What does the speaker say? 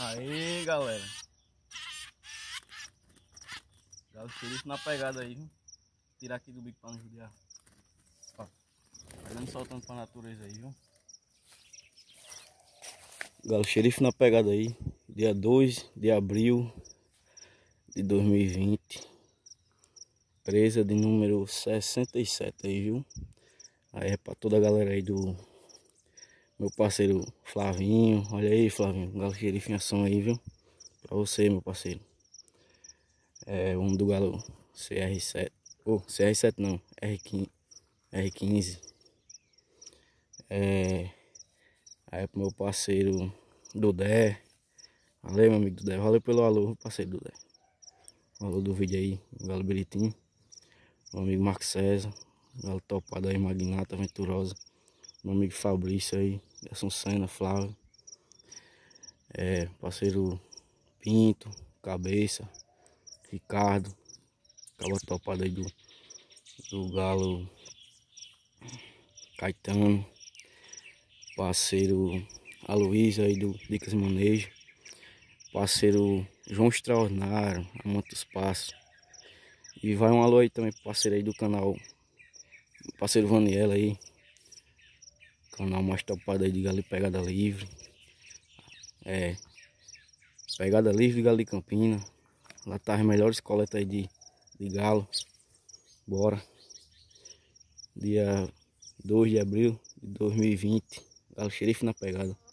Aí, galera. Galo xerife na pegada aí. Viu? Tirar aqui do bico pra não judiar. Ó, pegando tá soltando pra natureza aí, viu? Galo xerife na pegada aí. Dia 2 de abril de 2020. Presa de número 67 aí, viu? Aí é pra toda a galera aí do meu parceiro Flavinho. Olha aí, Flavinho. Galo xerife ação aí, viu? Pra você, meu parceiro. É o um do galo CR7. Oh, CR7 não. R15. R15. É. Aí é pro meu parceiro Dudé. Valeu, meu amigo Dudé. Valeu pelo alô, parceiro Dudé. alô do vídeo aí, Galo Biritinho. Meu amigo Marco César. Galo topado aí, Magnata Venturosa meu amigo Fabrício aí, Gerson Senna, Flávio, é, parceiro Pinto, Cabeça, Ricardo, acaba topado aí do, do Galo Caetano, parceiro Aloysio aí do Dicas Manejo, parceiro João Extraordinário, Amante dos Passos. E vai um alô aí também pro parceiro aí do canal, parceiro Vaniela aí, canal mais topado aí de galinha pegada livre. É. Pegada livre de galinha campina. Lá tá as melhores coletas aí de, de galo. Bora. Dia 2 de abril de 2020. Galo xerife na pegada.